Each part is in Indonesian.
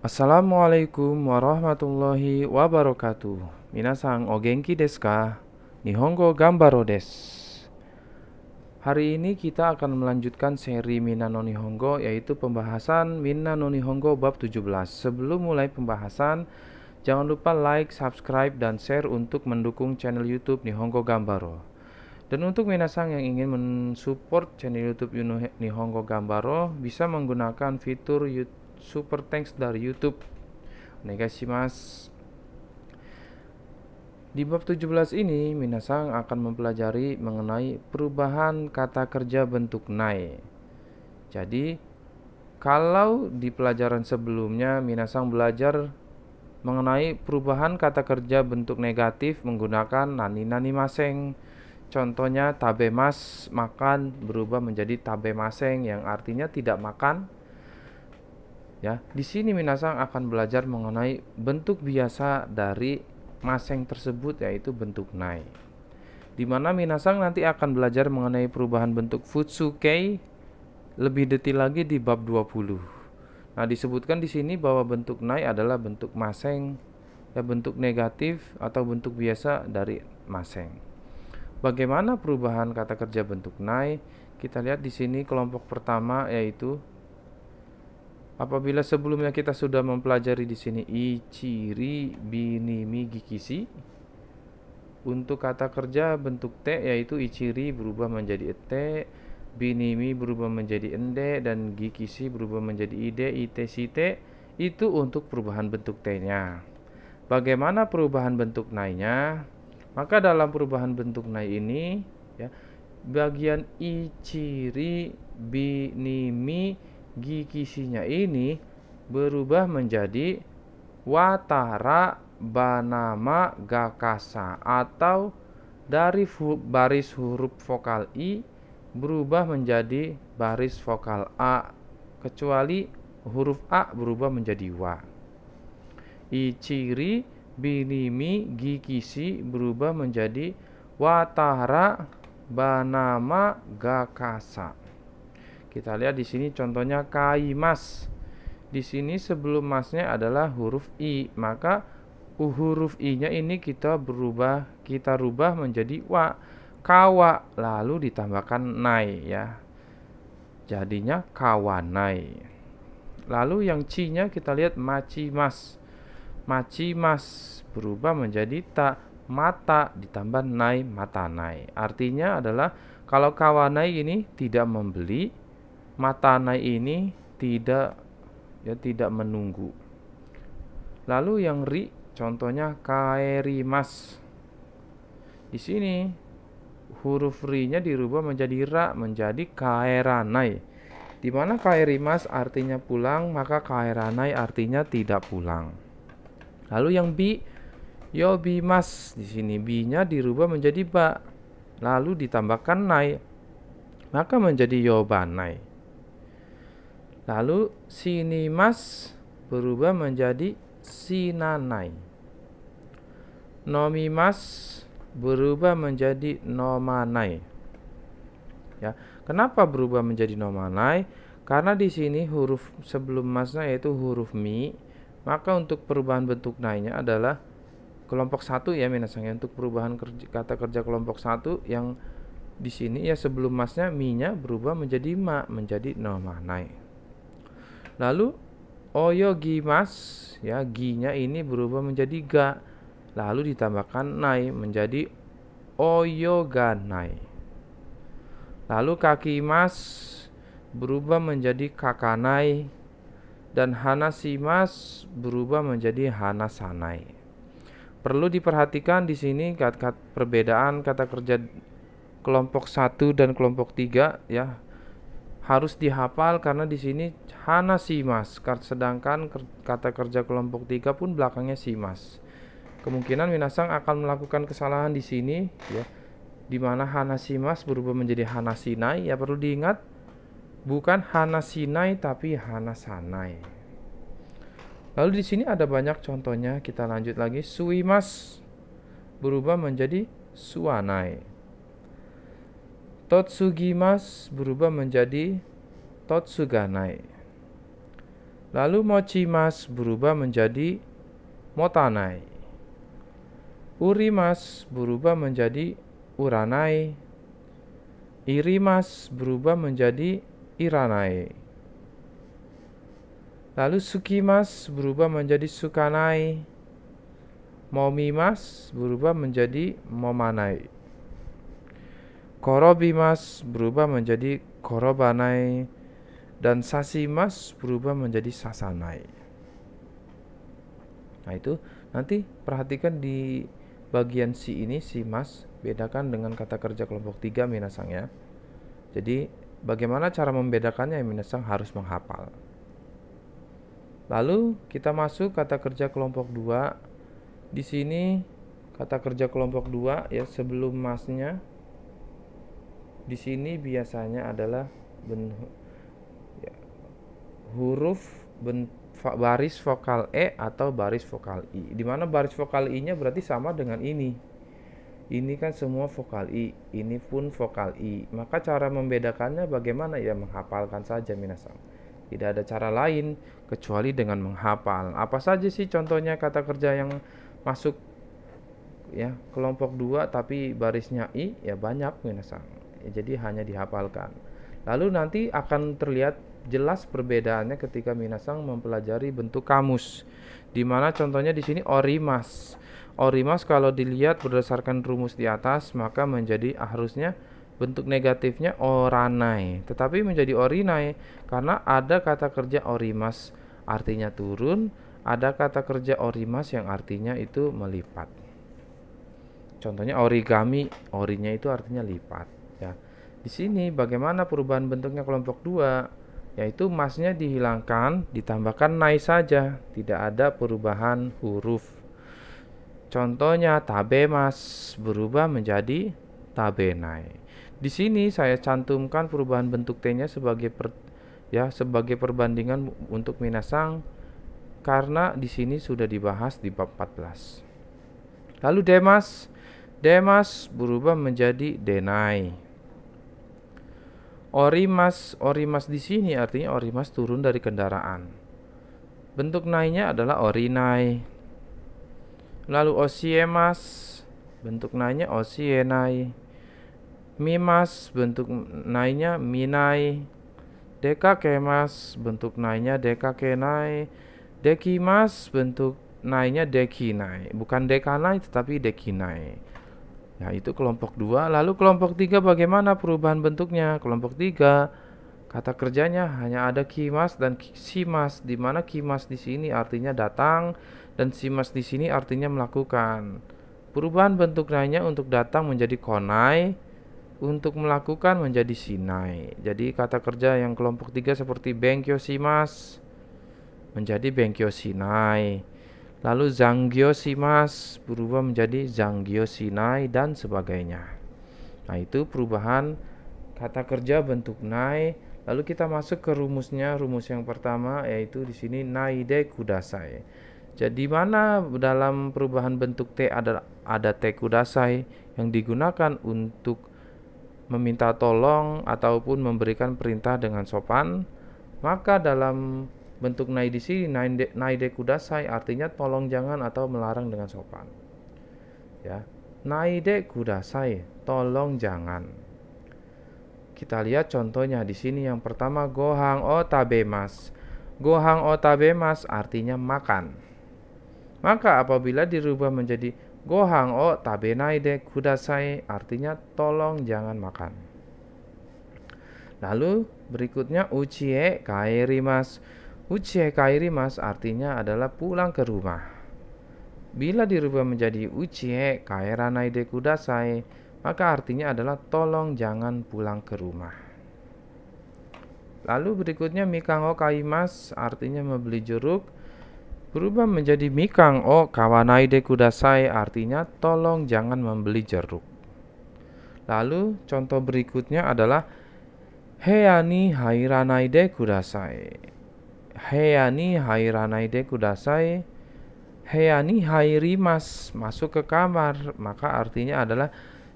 Assalamualaikum warahmatullahi wabarakatuh. Minasang ogenki deska desu ka? Nihongo gambaro desu. Hari ini kita akan melanjutkan seri Mina no Nihongo yaitu pembahasan Mina no Nihongo bab 17. Sebelum mulai pembahasan, jangan lupa like, subscribe dan share untuk mendukung channel YouTube Nihongo Gambaro. Dan untuk minasang yang ingin mensupport channel YouTube Nihongo Gambaro bisa menggunakan fitur YouTube super thanks dari YouTube. Mas. Di bab 17 ini, Minasang akan mempelajari mengenai perubahan kata kerja bentuk nai. Jadi, kalau di pelajaran sebelumnya Minasang belajar mengenai perubahan kata kerja bentuk negatif menggunakan nani nani maseng. Contohnya tabemas makan berubah menjadi tabemaseng yang artinya tidak makan Ya, di sini Minasang akan belajar mengenai bentuk biasa dari maseng tersebut yaitu bentuk nai. Di mana Minasang nanti akan belajar mengenai perubahan bentuk futsukei lebih detail lagi di bab 20. Nah, disebutkan di sini bahwa bentuk nai adalah bentuk maseng ya bentuk negatif atau bentuk biasa dari maseng. Bagaimana perubahan kata kerja bentuk nai? Kita lihat di sini kelompok pertama yaitu Apabila sebelumnya kita sudah mempelajari di sini iciri binimi gikisi untuk kata kerja bentuk T yaitu iciri berubah menjadi et, binimi berubah menjadi ende dan gikisi berubah menjadi ide, ite, site itu untuk perubahan bentuk T-nya. Bagaimana perubahan bentuk nainya? Maka dalam perubahan bentuk nai ini ya bagian iciri binimi gikisinya ini berubah menjadi watara banama gakasa atau dari baris huruf vokal i berubah menjadi baris vokal a kecuali huruf a berubah menjadi wa. Iciri binimi gikisi berubah menjadi watara banama gakasa. Kita lihat di sini contohnya kai mas Di sini sebelum masnya adalah huruf i, maka huruf i-nya ini kita berubah, kita rubah menjadi wa. Kawa lalu ditambahkan nai ya. Jadinya kawanai. Lalu yang c nya kita lihat maci mas. Maci mas berubah menjadi tak mata ditambah nai mata nai artinya adalah kalau kawanai ini tidak membeli mata naik ini tidak ya tidak menunggu. Lalu yang ri contohnya mas. Di sini huruf ri-nya dirubah menjadi ra menjadi kairanai. Di mana mas artinya pulang, maka kairanai artinya tidak pulang. Lalu yang bi yobimas di sini bi-nya dirubah menjadi ba. Lalu ditambahkan nai maka menjadi yobanai. Lalu sinimas berubah menjadi sinanai. Nomimas berubah menjadi nomanai. Ya, kenapa berubah menjadi nomanai? Karena di sini huruf sebelum masnya yaitu huruf mi, maka untuk perubahan bentuk nainya adalah kelompok satu ya minasangnya untuk perubahan kerja, kata kerja kelompok satu yang di sini ya sebelum masnya minya berubah menjadi ma menjadi nomanai. Lalu oyogi oh mas ya ginya ini berubah menjadi ga lalu ditambahkan nai menjadi oyoganai. Oh lalu kaki mas berubah menjadi kakanai dan mas berubah menjadi hanasanai. Perlu diperhatikan di sini kata-kata perbedaan kata kerja kelompok 1 dan kelompok 3 ya harus dihafal karena di sini hana simas sedangkan kata kerja kelompok tiga pun belakangnya simas kemungkinan minasang akan melakukan kesalahan di sini ya di mana hana simas berubah menjadi hana sinai ya perlu diingat bukan hana sinai tapi hana sanai lalu di sini ada banyak contohnya kita lanjut lagi suimas berubah menjadi suanai Totsugimas berubah menjadi Totsuganai. Lalu Mochimas berubah menjadi Motanai. Urimas berubah menjadi Uranai. Irimas berubah menjadi Iranai. Lalu Sukimas berubah menjadi Sukanai. Momimas berubah menjadi Momanai. Korobimas berubah menjadi korobanai dan sasimas berubah menjadi sasanai. Nah itu nanti perhatikan di bagian si ini si mas bedakan dengan kata kerja kelompok 3 minasang ya. Jadi bagaimana cara membedakannya minasang harus menghafal. Lalu kita masuk kata kerja kelompok 2. Di sini kata kerja kelompok 2 ya sebelum masnya di sini biasanya adalah ben, ya, huruf ben, baris vokal e atau baris vokal i. dimana baris vokal i-nya berarti sama dengan ini. Ini kan semua vokal i, ini pun vokal i. Maka cara membedakannya bagaimana? Ya menghafalkan saja minasang. Tidak ada cara lain kecuali dengan menghafal. Apa saja sih contohnya kata kerja yang masuk ya kelompok dua tapi barisnya i ya banyak minasang jadi hanya dihafalkan. Lalu nanti akan terlihat jelas perbedaannya ketika Minasang mempelajari bentuk kamus. Di mana contohnya di sini orimas. Orimas kalau dilihat berdasarkan rumus di atas maka menjadi harusnya bentuk negatifnya oranai, tetapi menjadi orinai karena ada kata kerja orimas artinya turun, ada kata kerja orimas yang artinya itu melipat. Contohnya origami, orinya itu artinya lipat. Di sini bagaimana perubahan bentuknya kelompok 2? Yaitu masnya dihilangkan, ditambahkan nai saja, tidak ada perubahan huruf. Contohnya tabe mas berubah menjadi nai Di sini saya cantumkan perubahan bentuk T-nya sebagai per, ya sebagai perbandingan untuk minasang karena di sini sudah dibahas di bab 14. Lalu demas, demas berubah menjadi denai. Orimas, orimas di sini artinya orimas turun dari kendaraan. Bentuk naiknya adalah orinai. Lalu osiemas, bentuk naiknya osienai. Mimas, bentuk naiknya minai. Dekakemas, bentuk naiknya dekakenai. Dekimas, bentuk naiknya dekinai. Bukan dekanai tetapi dekinai nah itu kelompok 2. Lalu kelompok 3 bagaimana perubahan bentuknya? Kelompok 3 kata kerjanya hanya ada kimas dan simas dimana kimas di sini artinya datang dan simas di sini artinya melakukan. Perubahan bentuk lainnya untuk datang menjadi konai, untuk melakukan menjadi sinai. Jadi kata kerja yang kelompok 3 seperti bengkyo simas menjadi bengkyo sinai. Lalu Zangiosimas berubah menjadi Zangiosinai dan sebagainya. Nah, itu perubahan kata kerja bentuk nai. Lalu kita masuk ke rumusnya. Rumus yang pertama yaitu di sini naide kudasai. Jadi mana dalam perubahan bentuk T ada ada T kudasai yang digunakan untuk meminta tolong ataupun memberikan perintah dengan sopan, maka dalam Bentuk nai di sini nai, de, kudasai artinya tolong jangan atau melarang dengan sopan. Ya. Nai de kudasai, tolong jangan. Kita lihat contohnya di sini yang pertama gohang otabemas. Gohang otabemas artinya makan. Maka apabila dirubah menjadi gohang o tabenai de kudasai artinya tolong jangan makan. Lalu berikutnya ucie kairimas. Uche mas artinya adalah pulang ke rumah. Bila dirubah menjadi uche kairanai dekudasai, maka artinya adalah tolong jangan pulang ke rumah. Lalu berikutnya mikang o kaimas artinya membeli jeruk berubah menjadi mikang o kawanai dekudasai artinya tolong jangan membeli jeruk. Lalu contoh berikutnya adalah heani hairanai dekudasai Heyani ni hairanai de kudasai Heyani hai rimas Masuk ke kamar Maka artinya adalah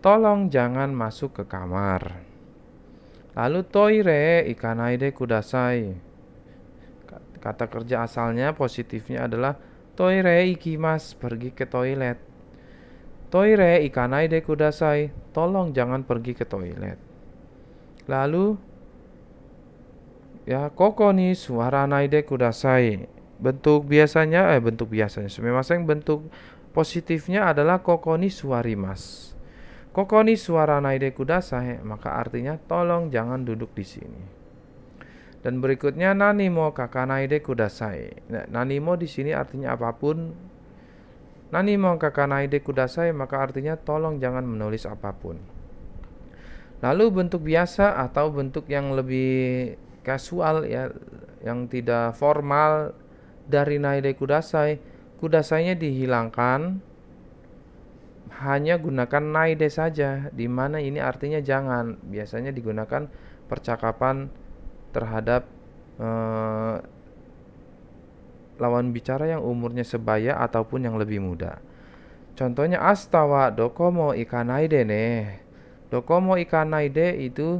Tolong jangan masuk ke kamar Lalu toire ikanai de kudasai Kata kerja asalnya positifnya adalah Toire ikimas Pergi ke toilet Toire ikanai de kudasai Tolong jangan pergi ke toilet Lalu ya koko ni suara naide kudasai bentuk biasanya eh bentuk biasanya yang bentuk positifnya adalah koko ni Mas koko ni suara naide kudasai maka artinya tolong jangan duduk di sini dan berikutnya nani mo nanimo naide kudasai nah, nani mo di sini artinya apapun nanimo naide kudasai maka artinya tolong jangan menulis apapun Lalu bentuk biasa atau bentuk yang lebih kasual ya yang tidak formal dari naide kudasai kudasainya dihilangkan hanya gunakan naide saja di mana ini artinya jangan biasanya digunakan percakapan terhadap eh, lawan bicara yang umurnya sebaya ataupun yang lebih muda contohnya astawa dokomo ikanaide ne dokomo ikanaide itu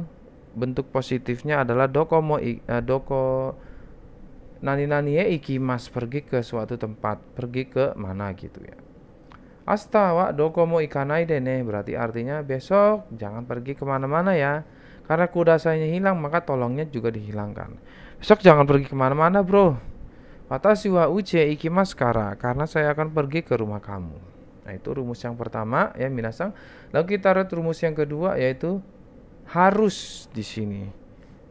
bentuk positifnya adalah dokomo uh, eh, doko nani nani e iki mas pergi ke suatu tempat pergi ke mana gitu ya astawa dokomo ikanai dene berarti artinya besok jangan pergi kemana-mana ya karena kuda saya hilang maka tolongnya juga dihilangkan besok jangan pergi kemana-mana bro Watashi wa e iki mas kara karena saya akan pergi ke rumah kamu. Nah, itu rumus yang pertama ya minasang. Lalu kita lihat rumus yang kedua yaitu harus di sini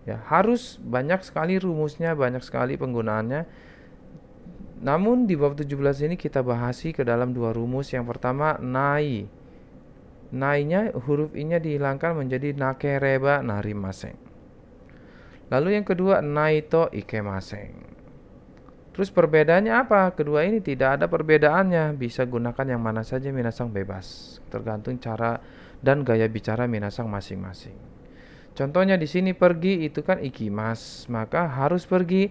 ya harus banyak sekali rumusnya banyak sekali penggunaannya namun di bab 17 ini kita bahasi ke dalam dua rumus yang pertama nai nainya huruf i-nya dihilangkan menjadi nakereba narimaseng lalu yang kedua naito ikemaseng Terus perbedaannya apa? Kedua ini tidak ada perbedaannya. Bisa gunakan yang mana saja minasang bebas. Tergantung cara dan gaya bicara Minasang masing-masing. Contohnya di sini pergi itu kan ikimas, maka harus pergi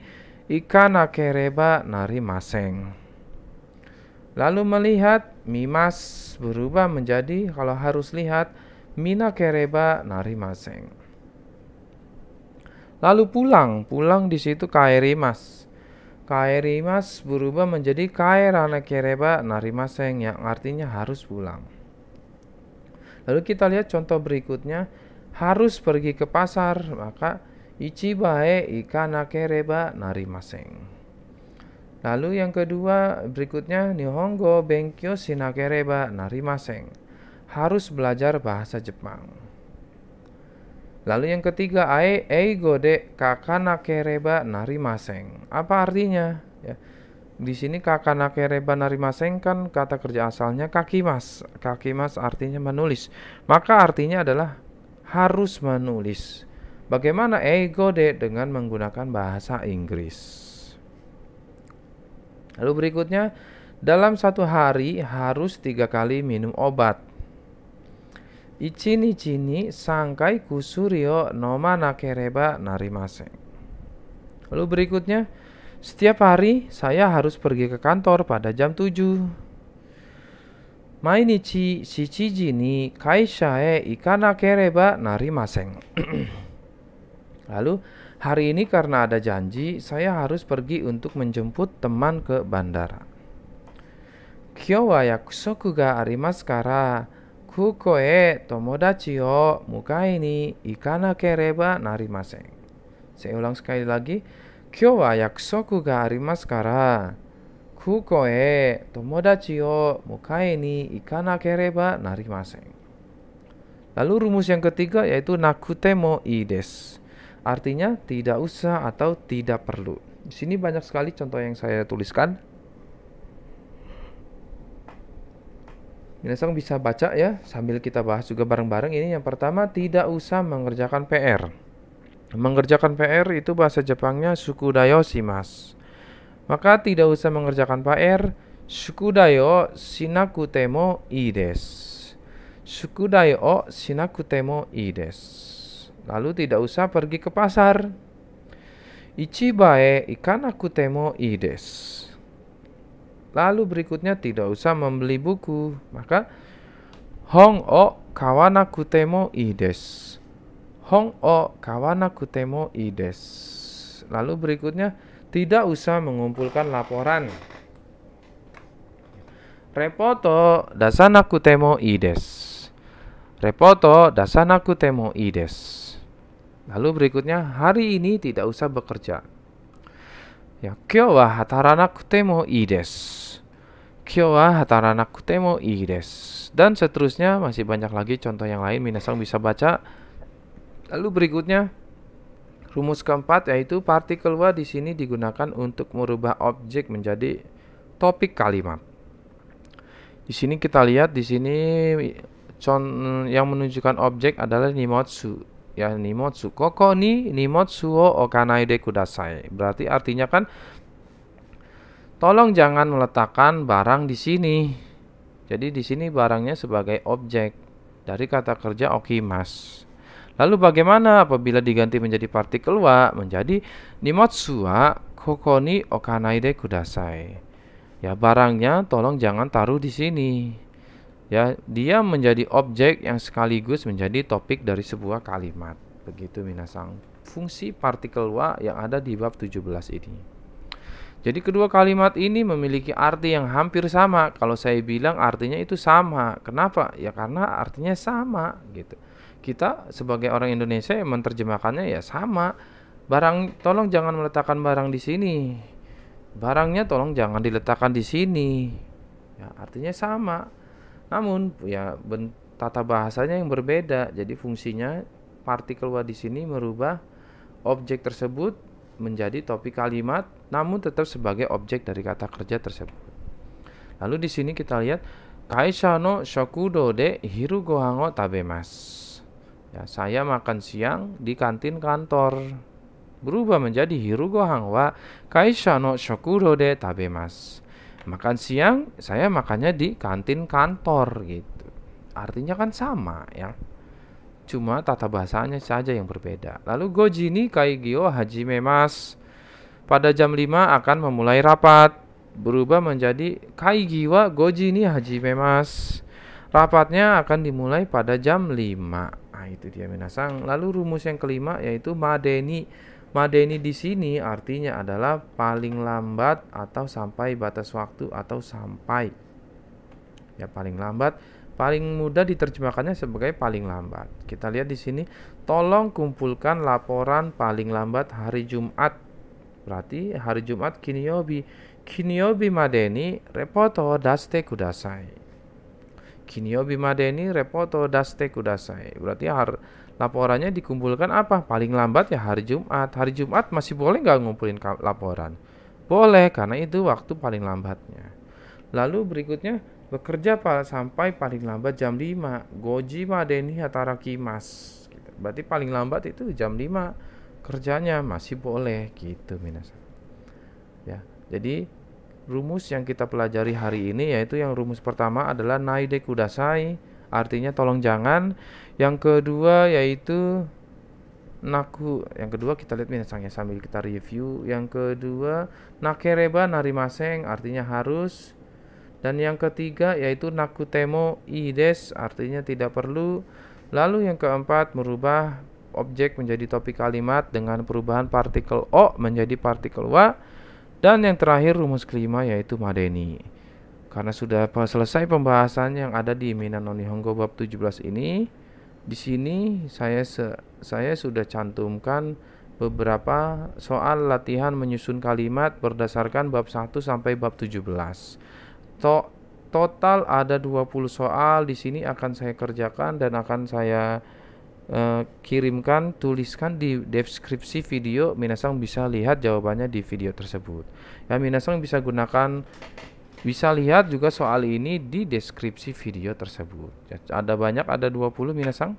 ikana kereba nari maseng. Lalu melihat mimas berubah menjadi kalau harus lihat mina kereba nari maseng. Lalu pulang, pulang di situ kaerimas. Kaerimas berubah menjadi kaerana kereba nari maseng yang artinya harus pulang. Lalu kita lihat contoh berikutnya, harus pergi ke pasar, maka ichibae ikanakereba maseng Lalu yang kedua berikutnya nihongo benkyo nari maseng Harus belajar bahasa Jepang. Lalu yang ketiga ae eigo de nari maseng Apa artinya? Ya di sini nakereba reba maseng kan kata kerja asalnya kaki mas. Kaki mas artinya menulis. Maka artinya adalah harus menulis. Bagaimana ego de dengan menggunakan bahasa Inggris. Lalu berikutnya dalam satu hari harus tiga kali minum obat. Ichini chini sangkai kusurio noma nakereba maseng Lalu berikutnya setiap hari saya harus pergi ke kantor pada jam 7. Mainichi shichiji ni kaisha e nari maseng. Lalu hari ini karena ada janji, saya harus pergi untuk menjemput teman ke bandara. Kyo wa yakusoku ga arimasu kara kuko e tomodachi o mukai ni nari maseng. Saya ulang sekali lagi. 今日は約束がありますから、空港へ友達を迎えに行かなければなりません。Lalu rumus yang ketiga yaitu nakutemo ides. Artinya tidak usah atau tidak perlu. Di sini banyak sekali contoh yang saya tuliskan. Minasang bisa baca ya sambil kita bahas juga bareng-bareng. Ini yang pertama tidak usah mengerjakan PR. Mengerjakan PR itu bahasa Jepangnya sukudayo mas. Maka tidak usah mengerjakan PR, sukudayo shinakute Ides. Sukudayo o Ides. Lalu tidak usah pergi ke pasar. Ichibae Ikanakutemo Ides. temo ides Lalu berikutnya tidak usah membeli buku. Maka Hong o kawanakutemo aku temo desu. Hong o kawana kutemo ides. Lalu berikutnya, tidak usah mengumpulkan laporan. Repoto dasana temo ides. Repoto dasana temo ides. Lalu berikutnya, hari ini tidak usah bekerja. Ya, kyo wa hatarana kutemo ides. Kyo wa hatarana kutemo ides. Dan seterusnya, masih banyak lagi contoh yang lain. Minasang bisa baca Lalu berikutnya rumus keempat yaitu partikel wa di sini digunakan untuk merubah objek menjadi topik kalimat. Di sini kita lihat di sini yang menunjukkan objek adalah nimotsu ya nimotsu koko ni nimotsu o de kudasai. Berarti artinya kan tolong jangan meletakkan barang di sini. Jadi di sini barangnya sebagai objek dari kata kerja okimas. Lalu bagaimana apabila diganti menjadi partikel wa menjadi nimotsu wa kokoni de kudasai. Ya, barangnya tolong jangan taruh di sini. Ya, dia menjadi objek yang sekaligus menjadi topik dari sebuah kalimat. Begitu minasang. Fungsi partikel wa yang ada di bab 17 ini. Jadi kedua kalimat ini memiliki arti yang hampir sama. Kalau saya bilang artinya itu sama. Kenapa? Ya karena artinya sama gitu kita sebagai orang Indonesia yang menerjemahkannya ya sama. Barang tolong jangan meletakkan barang di sini. Barangnya tolong jangan diletakkan di sini. Ya, artinya sama. Namun ya ben, tata bahasanya yang berbeda. Jadi fungsinya partikel wa di sini merubah objek tersebut menjadi topik kalimat namun tetap sebagai objek dari kata kerja tersebut. Lalu di sini kita lihat kaisano shokudo de hirugohango tabemas. Ya, saya makan siang di kantin kantor. Berubah menjadi hiru gohang wa kaisha no shokuro de tabemas. Makan siang saya makannya di kantin kantor gitu. Artinya kan sama ya. Cuma tata bahasanya saja yang berbeda. Lalu goji ni kaigyo hajime mas. Pada jam 5 akan memulai rapat. Berubah menjadi kai gyo goji ni hajime mas. Rapatnya akan dimulai pada jam 5 Nah, itu dia minasang. Lalu rumus yang kelima yaitu madeni. Madeni di sini artinya adalah paling lambat atau sampai batas waktu atau sampai. Ya, paling lambat paling mudah diterjemahkannya sebagai paling lambat. Kita lihat di sini, tolong kumpulkan laporan paling lambat hari Jumat. Berarti hari Jumat kiniobi kiniobi madeni repoto daste kudasai kinio bimade ini repoto daste kudasai. Berarti har laporannya dikumpulkan apa? Paling lambat ya hari Jumat. Hari Jumat masih boleh nggak ngumpulin laporan? Boleh, karena itu waktu paling lambatnya. Lalu berikutnya, bekerja sampai paling lambat jam 5. Goji madeni hataraki mas. Gitu. Berarti paling lambat itu jam 5 kerjanya masih boleh gitu minasan. Ya, jadi rumus yang kita pelajari hari ini yaitu yang rumus pertama adalah naide kudasai artinya tolong jangan yang kedua yaitu naku yang kedua kita lihat misalnya sambil kita review yang kedua nakereba narimaseng artinya harus dan yang ketiga yaitu nakutemo ides artinya tidak perlu lalu yang keempat merubah objek menjadi topik kalimat dengan perubahan partikel o menjadi partikel wa dan yang terakhir rumus kelima yaitu madeni. Karena sudah selesai pembahasan yang ada di Noni nonihongo bab 17 ini, di sini saya saya sudah cantumkan beberapa soal latihan menyusun kalimat berdasarkan bab 1 sampai bab 17. To total ada 20 soal di sini akan saya kerjakan dan akan saya Eh, kirimkan tuliskan di deskripsi video Minasang bisa lihat jawabannya di video tersebut ya Minasang bisa gunakan bisa lihat juga soal ini di deskripsi video tersebut ya, ada banyak ada 20 Minasang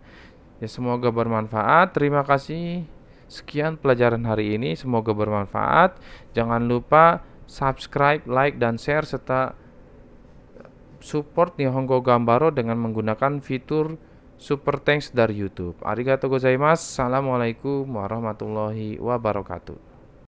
ya semoga bermanfaat terima kasih sekian pelajaran hari ini semoga bermanfaat jangan lupa subscribe like dan share serta support Nihongo Gambaro dengan menggunakan fitur super thanks dari YouTube. Arigatou gozaimasu. Assalamualaikum warahmatullahi wabarakatuh.